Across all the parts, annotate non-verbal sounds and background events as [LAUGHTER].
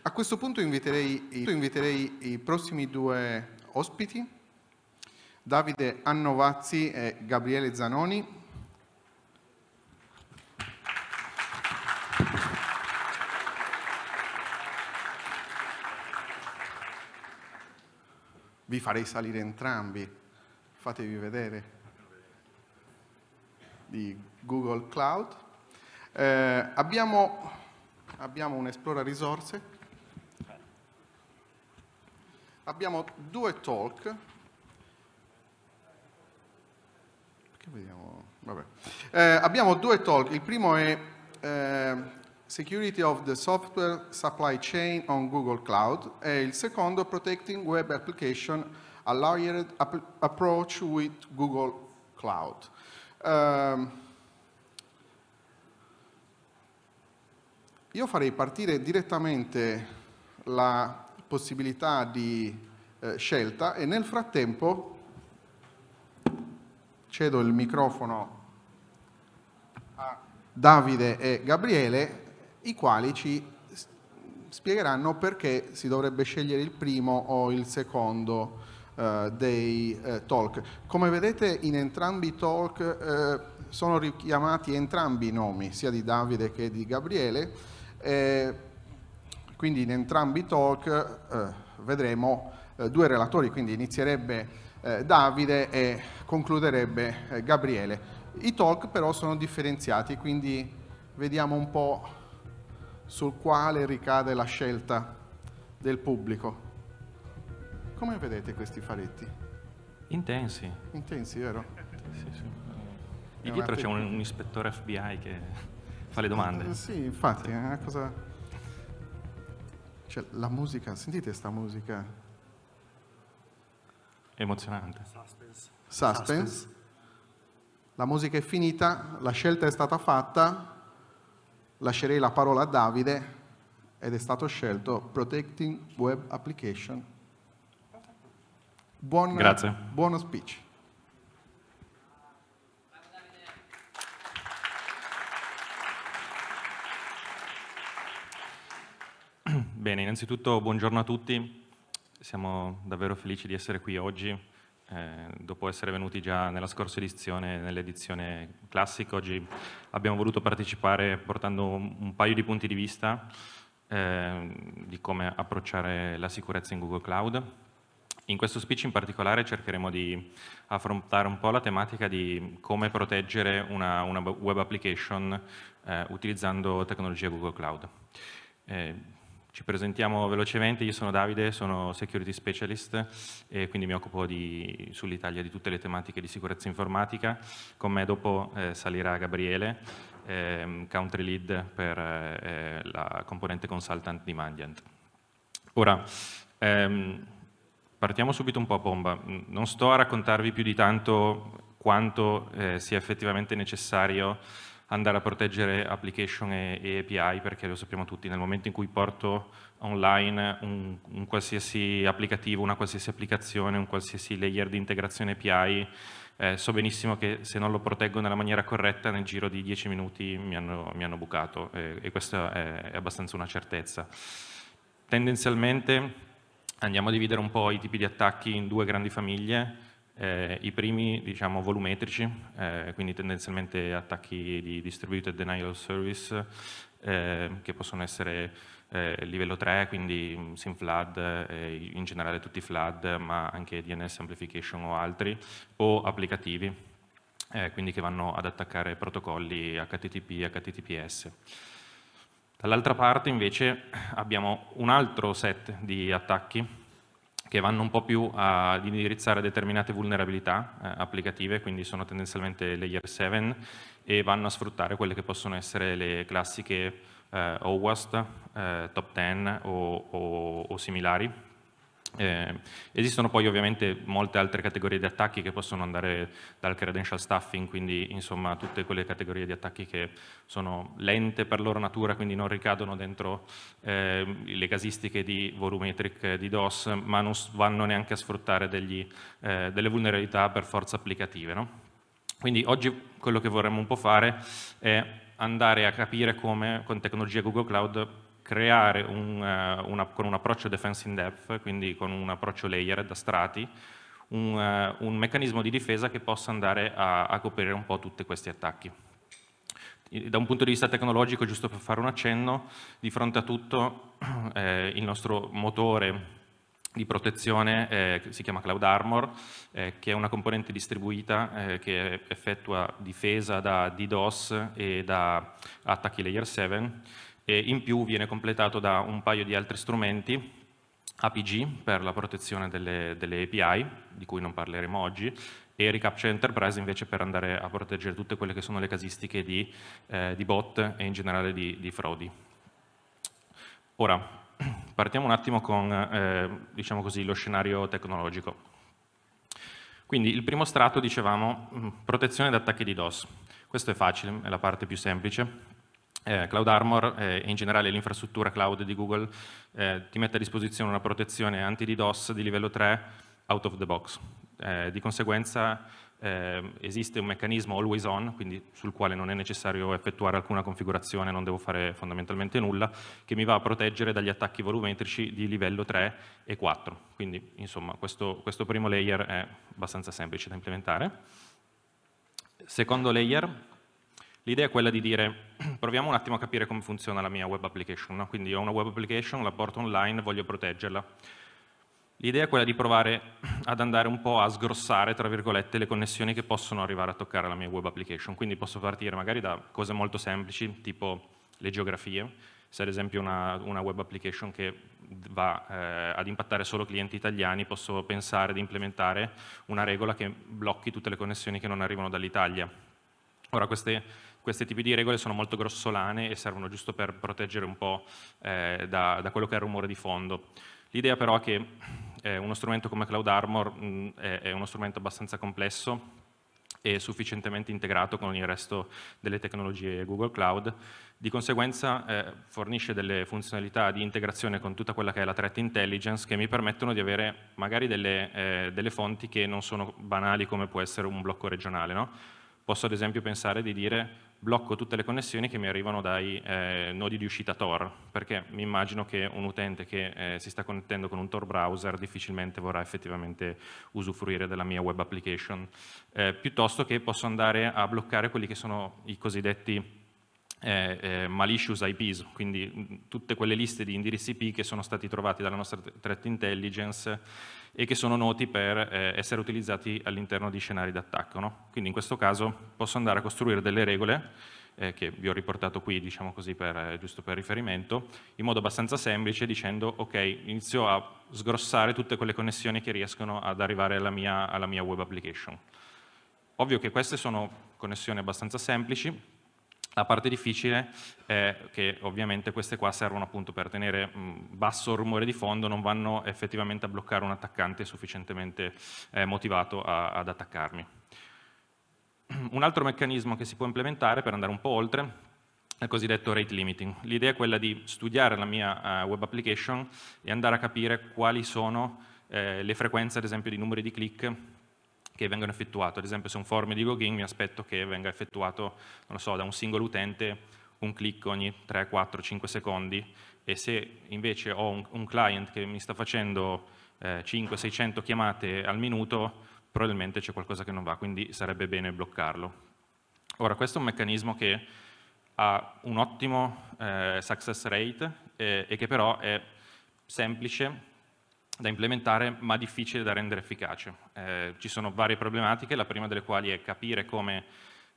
A questo punto inviterei, inviterei i prossimi due ospiti, Davide Annovazzi e Gabriele Zanoni, vi farei salire entrambi, fatevi vedere di Google Cloud. Eh, abbiamo, abbiamo un Esplora Risorse abbiamo due talk. Eh, abbiamo due talk. Il primo è eh, Security of the Software Supply Chain on Google Cloud e il secondo Protecting Web Application a Layered ap Approach with Google Cloud. Um, io farei partire direttamente la possibilità di eh, scelta e nel frattempo cedo il microfono a Davide e Gabriele, i quali ci spiegheranno perché si dovrebbe scegliere il primo o il secondo eh, dei eh, talk. Come vedete in entrambi i talk eh, sono richiamati entrambi i nomi, sia di Davide che di Gabriele. Eh, quindi in entrambi i talk eh, vedremo eh, due relatori, quindi inizierebbe eh, Davide e concluderebbe eh, Gabriele. I talk però sono differenziati, quindi vediamo un po' sul quale ricade la scelta del pubblico. Come vedete questi faletti? Intensi. Intensi, vero? Sì, sì. Lì dietro c'è un, un, ispettore FBI che fa le domande. Sì, infatti, è eh, una cosa cioè, la musica, sentite questa musica? Emozionante. Suspense. Suspense. La musica è finita, la scelta è stata fatta, lascerei la parola a Davide ed è stato scelto Protecting Web Application. Buon, Grazie. Buono speech. Bene, innanzitutto buongiorno a tutti, siamo davvero felici di essere qui oggi, eh, dopo essere venuti già nella scorsa edizione, nell'edizione classica, oggi abbiamo voluto partecipare portando un paio di punti di vista eh, di come approcciare la sicurezza in Google Cloud. In questo speech in particolare cercheremo di affrontare un po' la tematica di come proteggere una, una web application eh, utilizzando tecnologia Google Cloud. Eh, ci presentiamo velocemente, io sono Davide, sono security specialist e quindi mi occupo di, sull'Italia di tutte le tematiche di sicurezza informatica. Con me dopo eh, salirà Gabriele, eh, country lead per eh, eh, la componente consultant di Mandiant. Ora, ehm, partiamo subito un po' a bomba. Non sto a raccontarvi più di tanto quanto eh, sia effettivamente necessario andare a proteggere application e, e, API perché lo sappiamo tutti, nel momento in cui porto online un, un qualsiasi applicativo, una qualsiasi applicazione, un qualsiasi layer di integrazione API, eh, so benissimo che se non lo proteggo nella maniera corretta nel giro di 10 minuti mi hanno, mi hanno bucato eh, e questa è, è abbastanza una certezza. Tendenzialmente andiamo a dividere un po' i tipi di attacchi in due grandi famiglie, eh, i primi diciamo, volumetrici, eh, quindi tendenzialmente attacchi di distributed denial of service, eh, che possono essere eh, livello 3, quindi SIM flood, eh, in generale tutti i flood, ma anche DNS amplification o altri, o applicativi, eh, quindi che vanno ad attaccare protocolli HTTP, e HTTPS. Dall'altra parte invece abbiamo un altro set di attacchi che vanno un po' più ad indirizzare determinate vulnerabilità eh, applicative, quindi sono tendenzialmente layer 7 e vanno a sfruttare quelle che possono essere le classiche eh, OWASP, eh, Top 10 o, o, o similari, eh, esistono poi ovviamente molte altre categorie di attacchi che possono andare dal credential stuffing, quindi insomma tutte quelle categorie di attacchi che sono lente per loro natura, quindi non ricadono dentro eh, le casistiche di volumetric eh, di DOS, ma non vanno neanche a sfruttare degli, eh, delle vulnerabilità per forza applicative. No? Quindi oggi quello che vorremmo un po' fare è andare a capire come con tecnologia Google Cloud creare un, uh, una, con un approccio defense in depth, quindi con un approccio layer da strati, un, uh, un meccanismo di difesa che possa andare a, a coprire un po' tutti questi attacchi. Da un punto di vista tecnologico, giusto per fare un accenno, di fronte a tutto [CLEARS THROAT] eh, il nostro motore di protezione eh, si chiama Cloud Armor, eh, che è una componente distribuita eh, che effettua difesa da DDoS e da attacchi layer 7 e in più viene completato da un paio di altri strumenti, APG per la protezione delle, delle API, di cui non parleremo oggi, e Recapture Enterprise invece per andare a proteggere tutte quelle che sono le casistiche di, eh, di bot e in generale di, di frodi. Ora, partiamo un attimo con eh, diciamo così, lo scenario tecnologico. Quindi il primo strato, dicevamo, mm, protezione da attacchi di DOS. Questo è facile, è la parte più semplice eh, Cloud Armor e eh, in generale l'infrastruttura cloud di Google eh, ti mette a disposizione una protezione anti-DDoS di livello 3 out of the box. Eh, di conseguenza eh, esiste un meccanismo always on, quindi sul quale non è necessario effettuare alcuna configurazione, non devo fare fondamentalmente nulla, che mi va a proteggere dagli attacchi volumetrici di livello 3 e 4. Quindi insomma questo, questo primo layer è abbastanza semplice da implementare. Secondo layer L'idea è quella di dire, [CLEARS THROAT] proviamo un attimo a capire come funziona la mia web application. No? Quindi ho una web application, la porto online, voglio proteggerla. L'idea è quella di provare [CLEARS THROAT] ad andare un po' a sgrossare, tra virgolette, le connessioni che possono arrivare a toccare la mia web application. Quindi posso partire magari da cose molto semplici, tipo le geografie. Se ad esempio una, una web application che va eh, ad impattare solo clienti italiani, posso pensare di implementare una regola che blocchi tutte le connessioni che non arrivano dall'Italia. Ora, queste questi tipi di regole sono molto grossolane e servono giusto per proteggere un po' eh, da, da, quello che è il rumore di fondo. L'idea però è che eh, uno strumento come Cloud Armor mh, mm, è, è uno strumento abbastanza complesso e sufficientemente integrato con il resto delle tecnologie Google Cloud. Di conseguenza eh, fornisce delle funzionalità di integrazione con tutta quella che è la threat intelligence che mi permettono di avere magari delle, eh, delle fonti che non sono banali come può essere un blocco regionale, no? Posso ad esempio pensare di dire blocco tutte le connessioni che mi arrivano dai eh, nodi di uscita Tor, perché mi immagino che un utente che eh, si sta connettendo con un Tor browser difficilmente vorrà effettivamente usufruire della mia web application, eh, piuttosto che posso andare a bloccare quelli che sono i cosiddetti eh, eh, malicious IPs, quindi mm, tutte quelle liste di indirizzi IP che sono stati trovati dalla nostra threat intelligence e che sono noti per eh, essere utilizzati all'interno di scenari d'attacco. No? Quindi in questo caso posso andare a costruire delle regole eh, che vi ho riportato qui, diciamo così, per, eh, giusto per riferimento, in modo abbastanza semplice dicendo ok, inizio a sgrossare tutte quelle connessioni che riescono ad arrivare alla mia, alla mia web application. Ovvio che queste sono connessioni abbastanza semplici, la parte difficile è che ovviamente queste qua servono appunto per tenere basso il rumore di fondo, non vanno effettivamente a bloccare un attaccante sufficientemente eh, motivato a, ad attaccarmi. [CLEARS THROAT] Un altro meccanismo che si può implementare per andare un po' oltre è il cosiddetto rate limiting. L'idea è quella di studiare la mia uh, web application e andare a capire quali sono eh, le frequenze, ad esempio, di numeri di click che vengono effettuate. Ad esempio se un form di login mi aspetto che venga effettuato so, da un singolo utente un clic ogni 3, 4, 5 secondi e se invece ho un, un client che mi sta facendo eh, 5, 600 chiamate al minuto probabilmente c'è qualcosa che non va, quindi sarebbe bene bloccarlo. Ora questo è un meccanismo che ha un ottimo eh, success rate eh, e che però è semplice da implementare ma difficile da rendere efficace. Eh, ci sono varie problematiche, la prima delle quali è capire come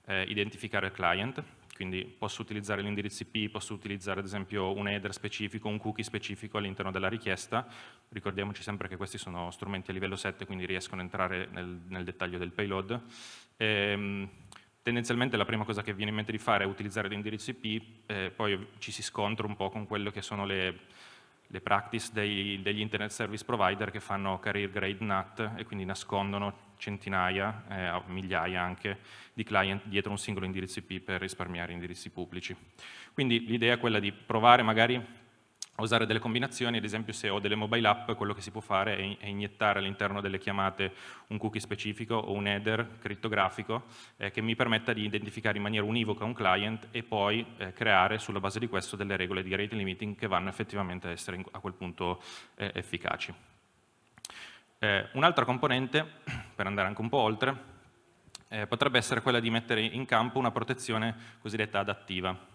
eh, identificare il client, quindi posso utilizzare gli indirizzi IP, posso utilizzare ad esempio un header specifico, un cookie specifico all'interno della richiesta, ricordiamoci sempre che questi sono strumenti a livello 7 quindi riescono a entrare nel, nel dettaglio del payload. Ehm, tendenzialmente la prima cosa che viene in mente di fare è utilizzare l'indirizzo IP, eh, poi ci si scontra un po' con quelle che sono le le practice dei, degli internet service provider che fanno career grade NAT e quindi nascondono centinaia, eh, migliaia anche, di client dietro un singolo indirizzo IP per risparmiare indirizzi pubblici. Quindi l'idea è quella di provare magari usare delle combinazioni, ad esempio se ho delle mobile app quello che si può fare è, iniettare all'interno delle chiamate un cookie specifico o un header crittografico eh, che mi permetta di identificare in maniera univoca un client e poi eh, creare sulla base di questo delle regole di rate limiting che vanno effettivamente a essere a quel punto eh, efficaci. Eh, un'altra componente, [CLEARS THROAT] per andare anche un po' oltre, eh, potrebbe essere quella di mettere in campo una protezione cosiddetta adattiva.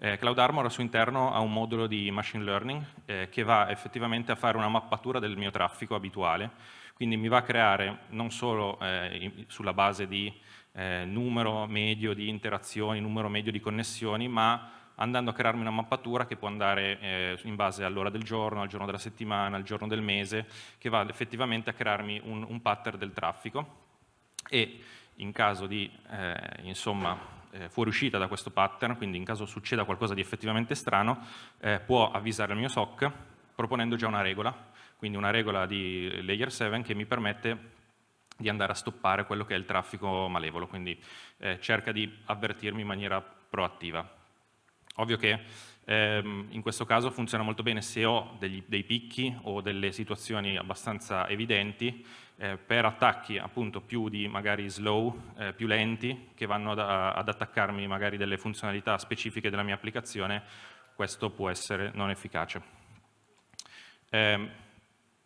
Eh, Cloud Armor al suo interno ha un modulo di machine learning eh, che va effettivamente a fare una mappatura del mio traffico abituale, quindi mi va a creare non solo eh, sulla base di eh, numero medio di interazioni, numero medio di connessioni, ma andando a crearmi una mappatura che può andare eh, in base all'ora del giorno, al giorno della settimana, al giorno del mese, che va effettivamente a crearmi un, un pattern del traffico e in caso di eh, insomma, eh, fuoriuscita da questo pattern, quindi in caso succeda qualcosa di effettivamente strano, eh, può avvisare il mio SOC proponendo già una regola, quindi una regola di layer 7 che mi permette di andare a stoppare quello che è il traffico malevolo, quindi eh, cerca di avvertirmi in maniera proattiva. Ovvio che Ehm, in questo caso funziona molto bene se ho degli, dei picchi o delle situazioni abbastanza evidenti eh, per attacchi appunto più di magari slow, eh, più lenti, che vanno ad, ad attaccarmi magari delle funzionalità specifiche della mia applicazione, questo può essere non efficace. Ehm,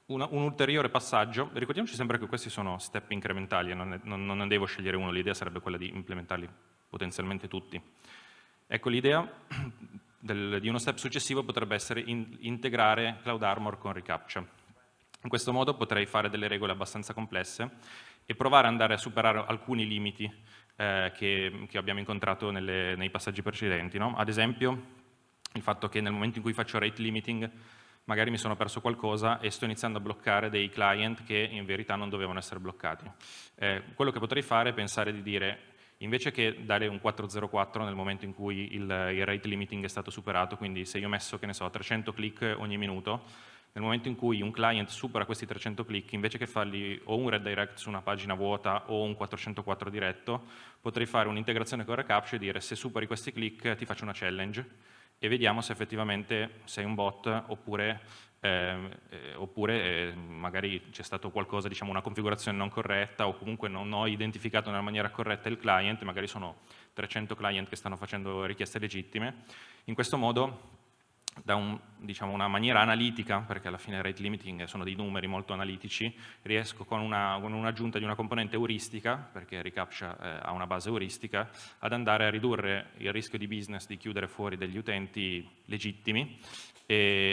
un, un, ulteriore passaggio, ricordiamoci sempre che questi sono step incrementali e non, non, non, devo scegliere uno, l'idea sarebbe quella di implementarli potenzialmente tutti. Ecco l'idea del, di uno step successivo potrebbe essere in, integrare Cloud Armor con ReCAPTCHA. In questo modo potrei fare delle regole abbastanza complesse e provare ad andare a superare alcuni limiti eh, che, che, abbiamo incontrato nelle, nei passaggi precedenti. No? Ad esempio, il fatto che nel momento in cui faccio rate limiting magari mi sono perso qualcosa e sto iniziando a bloccare dei client che in verità non dovevano essere bloccati. Eh, quello che potrei fare è pensare di dire invece che dare un 404 nel momento in cui il, il rate limiting è stato superato, quindi se io ho messo, che ne so, 300 click ogni minuto, nel momento in cui un client supera questi 300 click, invece che fargli o un redirect su una pagina vuota o un 404 diretto, potrei fare un'integrazione con ReCAPTCHA e dire se superi questi click ti faccio una challenge e vediamo se effettivamente sei un bot oppure eh, eh, oppure eh, magari c'è stato qualcosa, diciamo una configurazione non corretta o comunque non ho identificato nella maniera corretta il client, magari sono 300 client che stanno facendo richieste legittime. In questo modo da un, diciamo, una maniera analitica, perché alla fine rate limiting sono dei numeri molto analitici, riesco con, una, con un'aggiunta di una componente euristica, perché ReCAPTCHA eh, ha una base euristica, ad andare a ridurre il rischio di business di chiudere fuori degli utenti legittimi,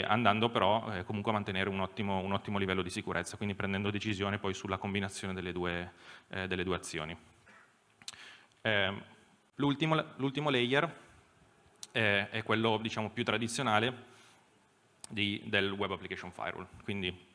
andando però eh, comunque a mantenere un ottimo, un ottimo, livello di sicurezza, quindi prendendo decisione poi sulla combinazione delle due, eh, delle due azioni. Ehm, l'ultimo, l'ultimo layer eh, è quello diciamo, più tradizionale di, del Web Application Firewall. Quindi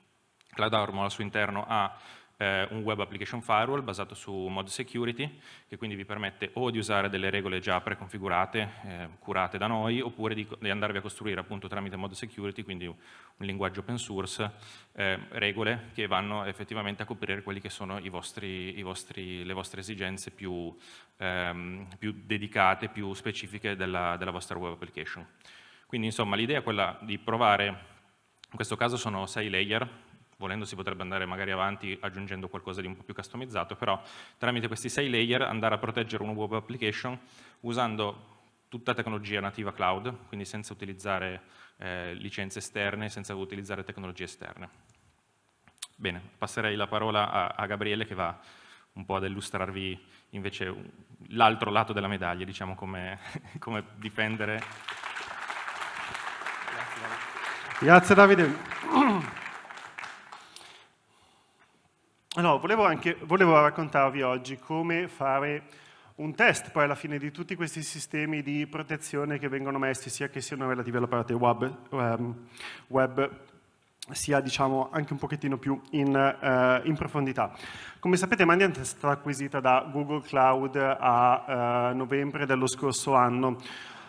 Cloud Armor al suo interno ha eh, un web application firewall basato su mod security, che quindi vi permette o di usare delle regole già preconfigurate, eh, curate da noi, oppure di, di, andarvi a costruire appunto tramite mod security, quindi un linguaggio open source, eh, regole che vanno effettivamente a coprire quelle che sono i vostri, i vostri, le vostre esigenze più, ehm, più, dedicate, più specifiche della, della vostra web application. Quindi insomma l'idea è quella di provare in questo caso sono sei layer volendo si potrebbe andare magari avanti aggiungendo qualcosa di un po' più customizzato, però tramite questi sei layer andare a proteggere una web application usando tutta tecnologia nativa cloud, quindi senza utilizzare eh, licenze esterne, senza utilizzare tecnologie esterne. Bene, passerei la parola a, a Gabriele che va un po' ad illustrarvi invece l'altro lato della medaglia, diciamo come, [LAUGHS] come difendere. Grazie Davide. Grazie Davide. Allora, volevo, anche, volevo raccontarvi oggi come fare un test poi alla fine di tutti questi sistemi di protezione che vengono messi, sia che siano relativi alla parte web, um, web sia diciamo anche un pochettino più in, uh, in profondità. Come sapete Mandiant è stata acquisita da Google Cloud a uh, novembre dello scorso anno.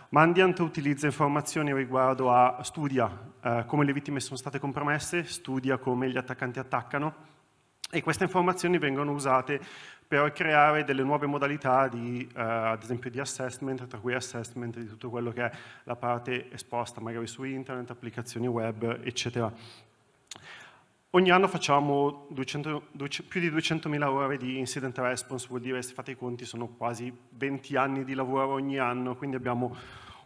Mandiant utilizza informazioni riguardo a studia uh, come le vittime sono state compromesse, studia come gli attaccanti attaccano, e queste informazioni vengono usate per creare delle nuove modalità di, eh, ad esempio di assessment, tra cui assessment di tutto quello che è la parte esposta magari su internet, applicazioni web, eccetera. Ogni anno facciamo 200, 200, più di 200.000 ore di incident response, vuol dire, se fate i conti, sono quasi 20 anni di lavoro ogni anno, quindi abbiamo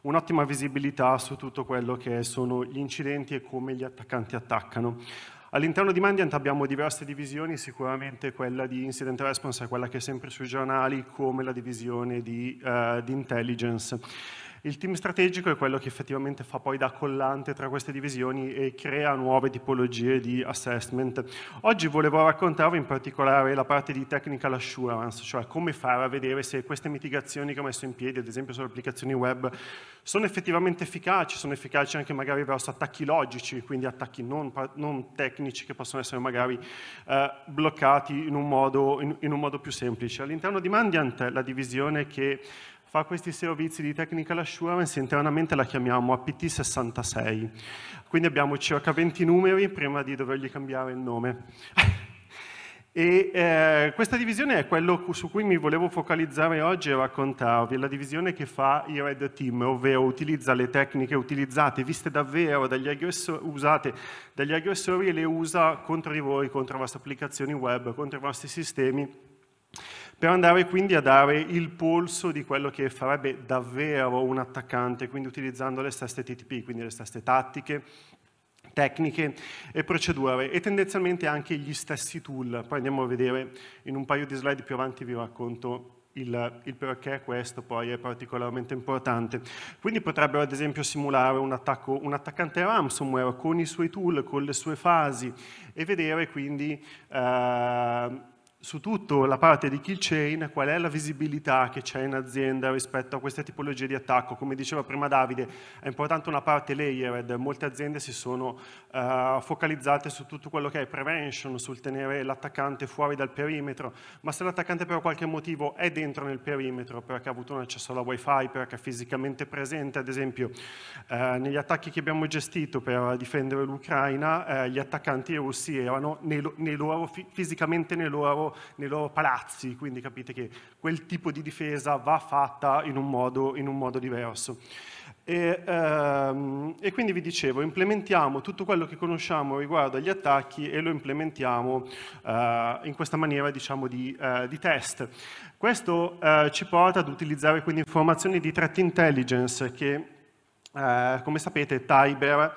un'ottima visibilità su tutto quello che sono gli incidenti e come gli attaccanti attaccano. All'interno di Mandiant abbiamo diverse divisioni, sicuramente quella di incident response è quella che è sempre sui giornali, come la divisione di, uh, di intelligence. Il team strategico è quello che effettivamente fa poi da collante tra queste divisioni e crea nuove tipologie di assessment. Oggi volevo raccontarvi in particolare la parte di technical assurance, cioè come fare a vedere se queste mitigazioni che ho messo in piedi, ad esempio sulle applicazioni web, sono effettivamente efficaci, sono efficaci anche magari verso attacchi logici, quindi attacchi non, non tecnici che possono essere magari eh, bloccati in un, modo, in, in un modo più semplice. All'interno di Mandiant la divisione che fa questi servizi di technical assurance, internamente la chiamiamo APT66, quindi abbiamo circa 20 numeri prima di dovergli cambiare il nome. [LAUGHS] e, eh, questa divisione è quello su cui mi volevo focalizzare oggi e raccontarvi, è la divisione che fa i Red Team, ovvero utilizza le tecniche utilizzate, viste davvero dagli usate dagli aggressori e le usa contro di voi, contro le vostre applicazioni web, contro i vostri sistemi per andare quindi a dare il polso di quello che farebbe davvero un attaccante, quindi utilizzando le stesse TTP, quindi le stesse tattiche, tecniche e procedure e tendenzialmente anche gli stessi tool. Poi andiamo a vedere in un paio di slide più avanti vi racconto il, il, perché questo poi è particolarmente importante. Quindi potrebbero ad esempio simulare un, attacco, un attaccante ransomware con i suoi tool, con le sue fasi e vedere quindi eh, su tutta la parte di kill chain qual è la visibilità che c'è in azienda rispetto a queste tipologie di attacco. Come diceva prima Davide, è importante una parte layered, molte aziende si sono uh, focalizzate su tutto quello che è prevention, sul tenere l'attaccante fuori dal perimetro, ma se l'attaccante per qualche motivo è dentro nel perimetro, perché ha avuto un accesso alla wifi, perché è fisicamente presente, ad esempio uh, negli attacchi che abbiamo gestito per difendere l'Ucraina, uh, gli attaccanti russi erano nei, nei loro, fisicamente nei loro nei loro palazzi, quindi capite che quel tipo di difesa va fatta in un modo, in un modo diverso. E, ehm, e, quindi vi dicevo, implementiamo tutto quello che conosciamo riguardo agli attacchi e lo implementiamo eh, in questa maniera diciamo, di, eh, di test. Questo eh, ci porta ad utilizzare quindi informazioni di threat intelligence che, eh, come sapete, Tiber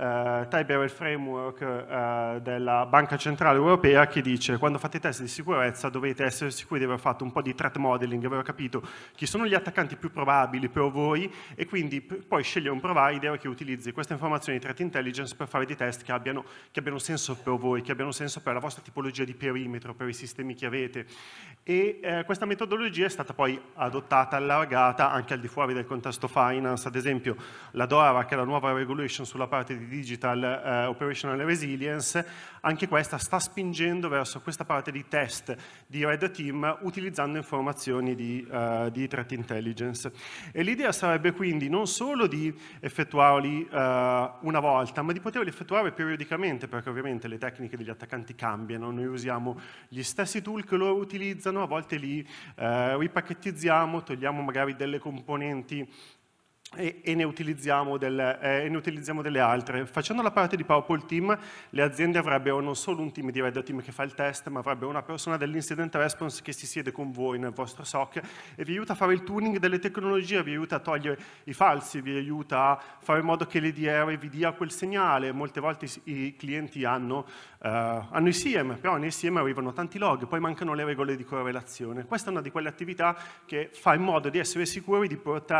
eh, Type Error Framework eh, della Banca Centrale Europea che dice quando fate i test di sicurezza dovete essere sicuri di aver fatto un po' di threat modeling, aver capito chi sono gli attaccanti più probabili per voi e quindi poi scegliere un provider che utilizzi queste informazioni di threat intelligence per fare dei test che abbiano, che abbiano senso per voi, che abbiano senso per la vostra tipologia di perimetro, per i sistemi che avete. E eh, questa metodologia è stata poi adottata, allargata anche al di fuori del contesto finance, ad esempio la DORA che è la nuova regulation sulla parte di Digital eh, Operational Resilience, anche questa sta spingendo verso questa parte di test di Red Team utilizzando informazioni di, uh, di threat intelligence. E l'idea sarebbe quindi non solo di effettuarli uh, una volta, ma di poterli effettuare periodicamente, perché ovviamente le tecniche degli attaccanti cambiano, noi usiamo gli stessi tool che loro utilizzano, a volte li uh, ripacchettizziamo, togliamo magari delle componenti e, e, ne del, eh, e, ne utilizziamo delle altre. Facendo la parte di PowerPoint Team, le aziende avrebbero non solo un team di Red Team che fa il test, ma avrebbero una persona dell'incident response che si siede con voi nel vostro SOC e vi aiuta a fare il tuning delle tecnologie, vi aiuta a togliere i falsi, vi aiuta a fare in modo che l'EDR vi dia quel segnale. Molte volte i, clienti hanno, eh, hanno ICM, però nei ICM arrivano tanti log, poi mancano le regole di correlazione. Questa è una di quelle attività che fa in modo di essere sicuri di portare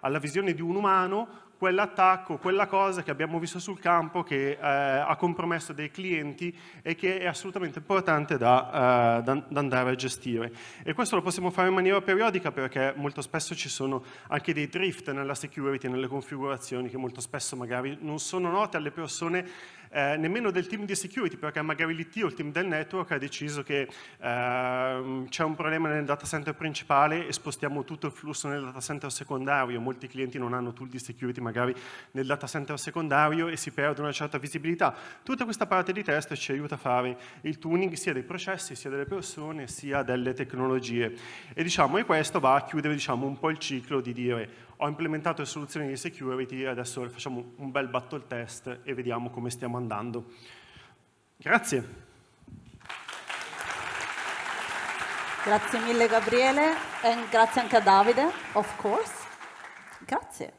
alla visione reazione di un umano quell'attacco, quella cosa che abbiamo visto sul campo che eh, ha compromesso dei clienti e che è assolutamente importante da, eh, da, andare a gestire. E questo lo possiamo fare in maniera periodica perché molto spesso ci sono anche dei drift nella security, nelle configurazioni che molto spesso magari non sono note alle persone eh, nemmeno del team di security, perché magari l'IT o il team del network ha deciso che eh, c'è un problema nel data center principale e spostiamo tutto il flusso nel data center secondario, molti clienti non hanno tool di security magari nel data center secondario e si perde una certa visibilità. Tutta questa parte di test ci aiuta a fare il tuning sia dei processi, sia delle persone, sia delle tecnologie. E diciamo, e questo va a chiudere diciamo, un po' il ciclo di dire ho implementato le soluzioni di security e adesso facciamo un bel battle test e vediamo come stiamo andando. Grazie. Grazie mille Gabriele e grazie anche a Davide, of course. Grazie.